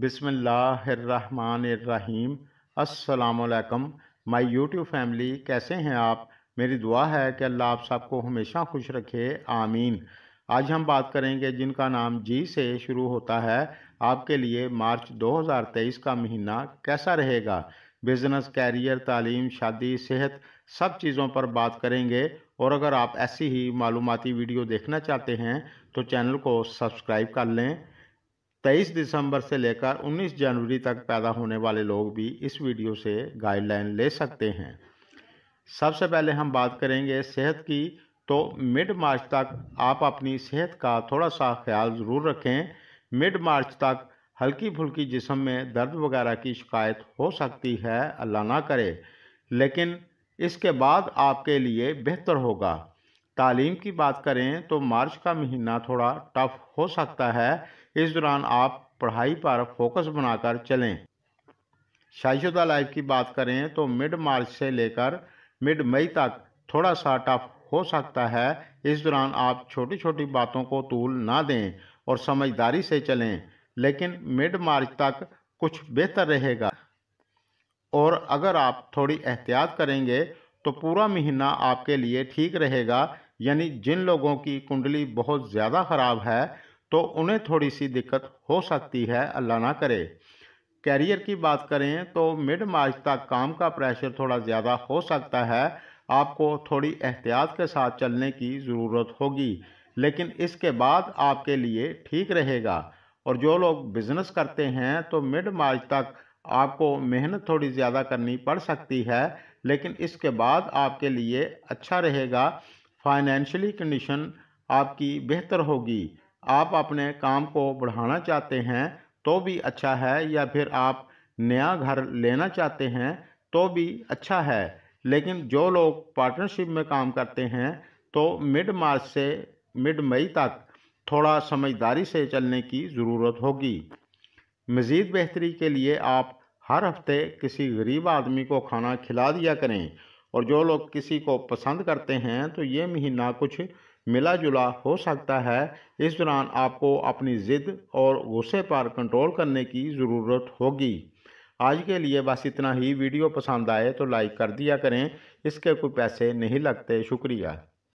बिसमीम असलकम my YouTube family कैसे हैं आप मेरी दुआ है कि अल्लाह आप सबको हमेशा खुश रखे आमीन आज हम बात करेंगे जिनका नाम जी से शुरू होता है आपके लिए मार्च 2023 का महीना कैसा रहेगा बिज़नेस कैरियर तालीम शादी सेहत सब चीज़ों पर बात करेंगे और अगर आप ऐसी ही मालूमती वीडियो देखना चाहते हैं तो चैनल को सब्सक्राइब कर लें तेईस दिसंबर से लेकर 19 जनवरी तक पैदा होने वाले लोग भी इस वीडियो से गाइडलाइन ले सकते हैं सबसे पहले हम बात करेंगे सेहत की तो मिड मार्च तक आप अपनी सेहत का थोड़ा सा ख्याल ज़रूर रखें मिड मार्च तक हल्की फुल्की जिसम में दर्द वगैरह की शिकायत हो सकती है अल्लाह ना करे लेकिन इसके बाद आपके लिए बेहतर होगा तालीम की बात करें तो मार्च का महीना थोड़ा टफ हो सकता है इस दौरान आप पढ़ाई पर फोकस बनाकर चलें शाइशुदा लाइफ की बात करें तो मिड मार्च से लेकर मिड मई तक थोड़ा सा टफ हो सकता है इस दौरान आप छोटी छोटी बातों को तूल ना दें और समझदारी से चलें लेकिन मिड मार्च तक कुछ बेहतर रहेगा और अगर आप थोड़ी एहतियात करेंगे तो पूरा महीना आपके लिए ठीक रहेगा यानी जिन लोगों की कुंडली बहुत ज़्यादा ख़राब है तो उन्हें थोड़ी सी दिक्कत हो सकती है अल्लाह ना करे कैरियर की बात करें तो मिड मार्च तक काम का प्रेशर थोड़ा ज़्यादा हो सकता है आपको थोड़ी एहतियात के साथ चलने की ज़रूरत होगी लेकिन इसके बाद आपके लिए ठीक रहेगा और जो लोग बिज़नेस करते हैं तो मिड मार्च तक आपको मेहनत थोड़ी ज़्यादा करनी पड़ सकती है लेकिन इसके बाद आपके लिए अच्छा रहेगा फाइनेंशियली कंडीशन आपकी बेहतर होगी आप अपने काम को बढ़ाना चाहते हैं तो भी अच्छा है या फिर आप नया घर लेना चाहते हैं तो भी अच्छा है लेकिन जो लोग पार्टनरशिप में काम करते हैं तो मिड मार्च से मिड मई तक थोड़ा समझदारी से चलने की ज़रूरत होगी मज़ीद बेहतरी के लिए आप हर हफ्ते किसी गरीब आदमी को खाना खिला दिया करें और जो लोग किसी को पसंद करते हैं तो ये महीना कुछ मिला जुला हो सकता है इस दौरान आपको अपनी ज़िद और गुस्से पर कंट्रोल करने की ज़रूरत होगी आज के लिए बस इतना ही वीडियो पसंद आए तो लाइक कर दिया करें इसके कोई पैसे नहीं लगते शुक्रिया